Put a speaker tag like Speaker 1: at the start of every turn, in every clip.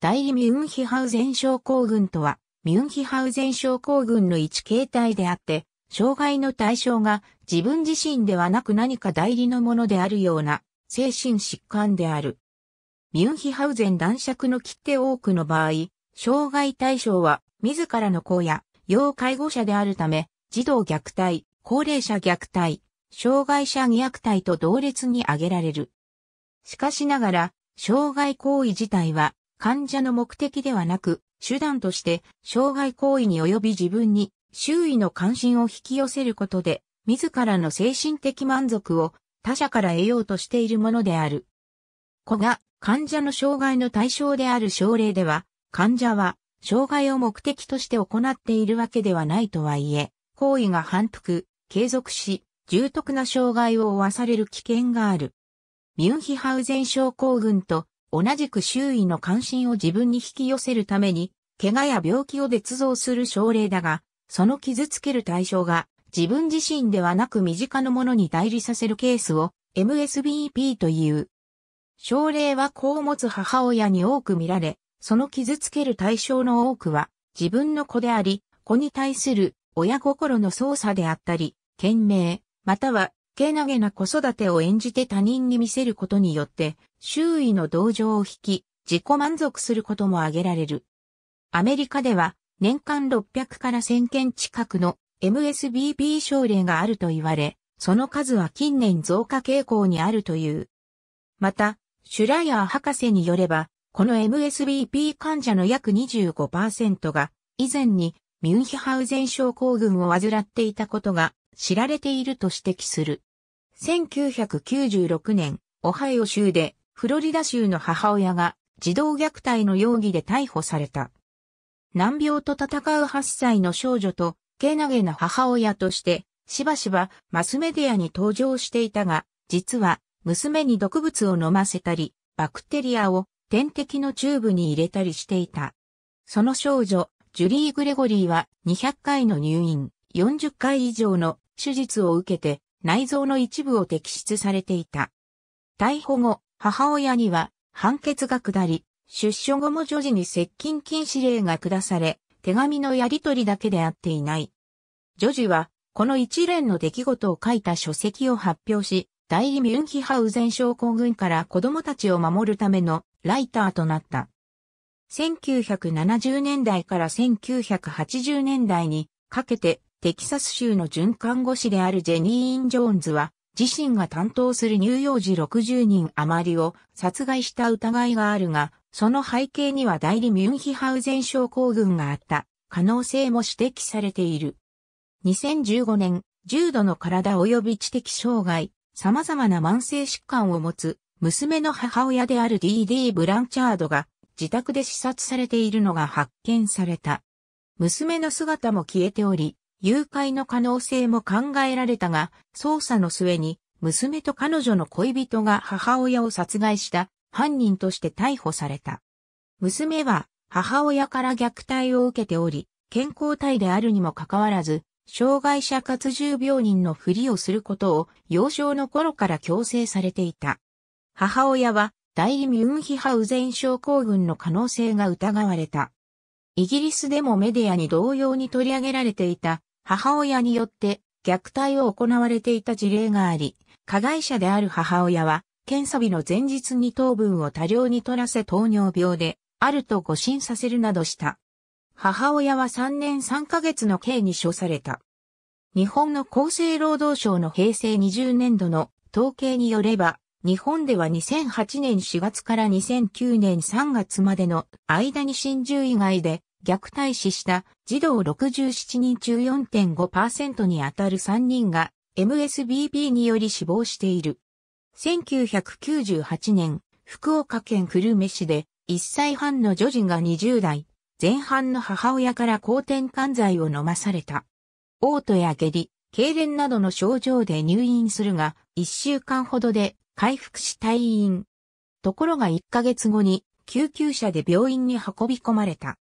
Speaker 1: 代理ミュンヒハウゼン症候群とは、ミュンヒハウゼン症候群の一形態であって、障害の対象が自分自身ではなく何か代理のものであるような精神疾患である。ミュンヒハウゼン男爵の切手多くの場合、障害対象は自らの子や要介護者であるため、児童虐待、高齢者虐待、障害者虐待と同列に挙げられる。しかしながら、障害行為自体は患者の目的ではなく、手段として、障害行為に及び自分に、周囲の関心を引き寄せることで、自らの精神的満足を他者から得ようとしているものである。子が患者の障害の対象である症例では、患者は障害を目的として行っているわけではないとはいえ、行為が反復、継続し、重篤な障害を負わされる危険がある。ミュンヒハウゼン症候群と同じく周囲の関心を自分に引き寄せるために、怪我や病気を絶造する症例だが、その傷つける対象が自分自身ではなく身近なものに代理させるケースを MSBP という。症例は子を持つ母親に多く見られ、その傷つける対象の多くは自分の子であり、子に対する親心の操作であったり、懸命、またはけなげな子育てを演じて他人に見せることによって、周囲の同情を引き、自己満足することも挙げられる。アメリカでは、年間600から1000件近くの MSBP 症例があると言われ、その数は近年増加傾向にあるという。また、シュライアー博士によれば、この MSBP 患者の約25%が、以前にミュンヒハウゼン症候群を患っていたことが知られていると指摘する。1996年、オハイオ州で、フロリダ州の母親が、児童虐待の容疑で逮捕された。難病と戦う8歳の少女と、けなげな母親として、しばしばマスメディアに登場していたが、実は、娘に毒物を飲ませたり、バクテリアを点滴のチューブに入れたりしていた。その少女、ジュリー・グレゴリーは200回の入院、40回以上の手術を受けて内臓の一部を摘出されていた。逮捕後、母親には判決が下り、出所後も女児に接近禁止令が下され、手紙のやり取りだけであっていない。女児は、この一連の出来事を書いた書籍を発表し、代理ミュンヒハウゼン症候群から子供たちを守るためのライターとなった。1970年代から1980年代にかけてテキサス州の准看護師であるジェニー・イン・ジョーンズは、自身が担当する乳幼児60人余りを殺害した疑いがあるが、その背景には代理ミュンヒハウゼン症候群があった可能性も指摘されている。2015年、重度の体及び知的障害、様々な慢性疾患を持つ娘の母親である DD ブランチャードが自宅で視察されているのが発見された。娘の姿も消えており、誘拐の可能性も考えられたが、捜査の末に、娘と彼女の恋人が母親を殺害した犯人として逮捕された。娘は母親から虐待を受けており、健康体であるにもかかわらず、障害者活従重病人のふりをすることを幼少の頃から強制されていた。母親は代理ミュンヒハウゼン症候群の可能性が疑われた。イギリスでもメディアに同様に取り上げられていた母親によって虐待を行われていた事例があり、加害者である母親は、検査日の前日に糖分を多量に取らせ糖尿病で、あると誤診させるなどした。母親は3年3ヶ月の刑に処された。日本の厚生労働省の平成20年度の統計によれば、日本では2008年4月から2009年3月までの間に新獣以外で虐待死した児童67人中4.5%にあたる3人が MSBB により死亡している。1998年、福岡県久留米市で1歳半の女児が20代前半の母親から抗転換剤を飲まされた。嘔吐や下痢、痙攣などの症状で入院するが、1週間ほどで回復し退院。ところが1ヶ月後に救急車で病院に運び込まれた。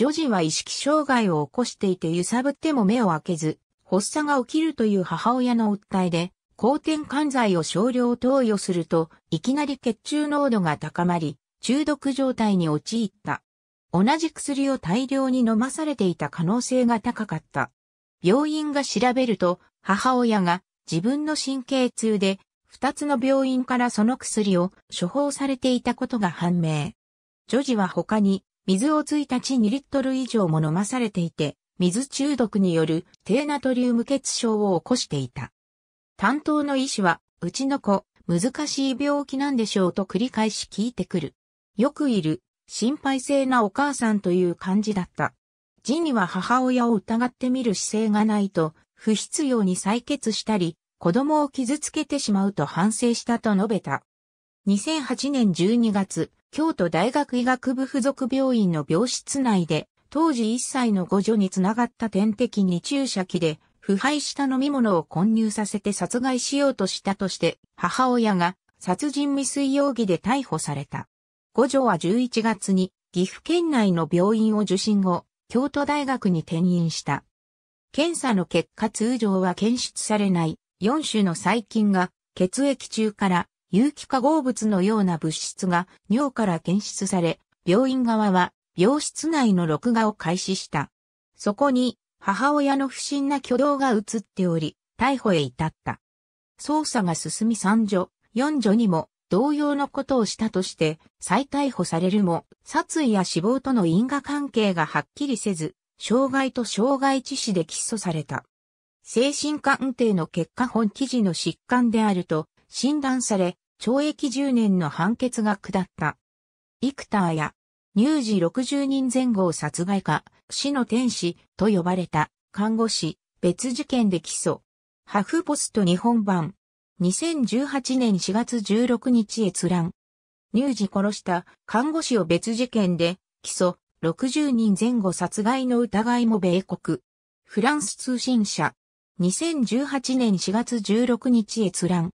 Speaker 1: 女児は意識障害を起こしていて揺さぶっても目を開けず、発作が起きるという母親の訴えで、抗転換剤を少量投与すると、いきなり血中濃度が高まり、中毒状態に陥った。同じ薬を大量に飲まされていた可能性が高かった。病院が調べると、母親が自分の神経痛で、二つの病院からその薬を処方されていたことが判明。女児は他に水を1日2リットル以上も飲まされていて、水中毒による低ナトリウム血症を起こしていた。担当の医師は、うちの子、難しい病気なんでしょうと繰り返し聞いてくる。よくいる、心配性なお母さんという感じだった。字には母親を疑ってみる姿勢がないと、不必要に採血したり、子供を傷つけてしまうと反省したと述べた。2008年12月、京都大学医学部附属病院の病室内で、当時1歳の五女につながった点滴に注射器で、腐敗した飲み物を混入させて殺害しようとしたとして、母親が殺人未遂容疑で逮捕された。五女は11月に岐阜県内の病院を受診後、京都大学に転院した。検査の結果通常は検出されない4種の細菌が血液中から有機化合物のような物質が尿から検出され、病院側は病室内の録画を開始した。そこに母親の不審な挙動が映っており、逮捕へ至った。捜査が進み3女、4女にも同様のことをしたとして再逮捕されるも、殺意や死亡との因果関係がはっきりせず、障害と障害致死で起訴された。精神鑑定の結果本記事の疾患であると診断され、懲役10年の判決が下った。イクターや、乳児60人前後を殺害か、死の天使と呼ばれた看護師、別事件で起訴。ハフポスト日本版。2018年4月16日閲覧。乳児殺した看護師を別事件で起訴。60人前後殺害の疑いも米国。フランス通信社。2018年4月16日閲覧。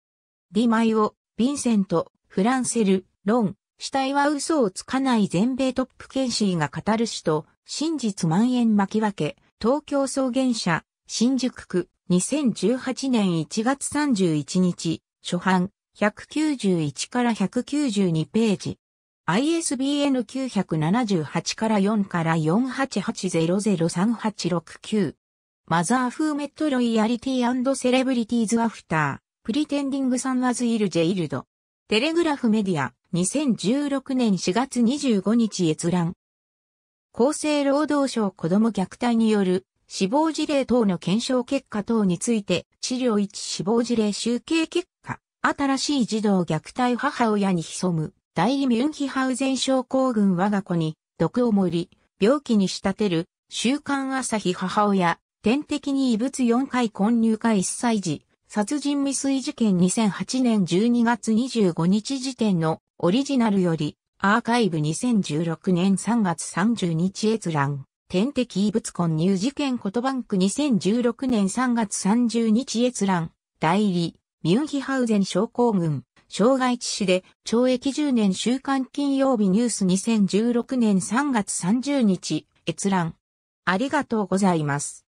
Speaker 1: ディマイオ、ヴィンセント、フランセル、ロン、死体は嘘をつかない全米トップンシ医が語る首都、真実蔓延巻き分け、東京草原社、新宿区、2018年1月31日、初版、191から192ページ。ISBN 978から4から488003869。マザー・フー・メット・ロイヤリティセレブリティーズ・アフター。プリテンディングサンワズイルジェイルド。テレグラフメディア、2016年4月25日閲覧。厚生労働省子ども虐待による死亡事例等の検証結果等について、治療1死亡事例集計結果、新しい児童虐待母親に潜む、代理ミュンヒハウゼン症候群我が子に、毒を盛り、病気に仕立てる、週刊朝日母親、点滴に異物4回混入か1歳児、殺人未遂事件2008年12月25日時点のオリジナルよりアーカイブ2016年3月30日閲覧点滴異物混入事件トバンク2016年3月30日閲覧代理ミュンヒハウゼン症候群傷害致死で懲役10年週間金曜日ニュース2016年3月30日閲覧ありがとうございます。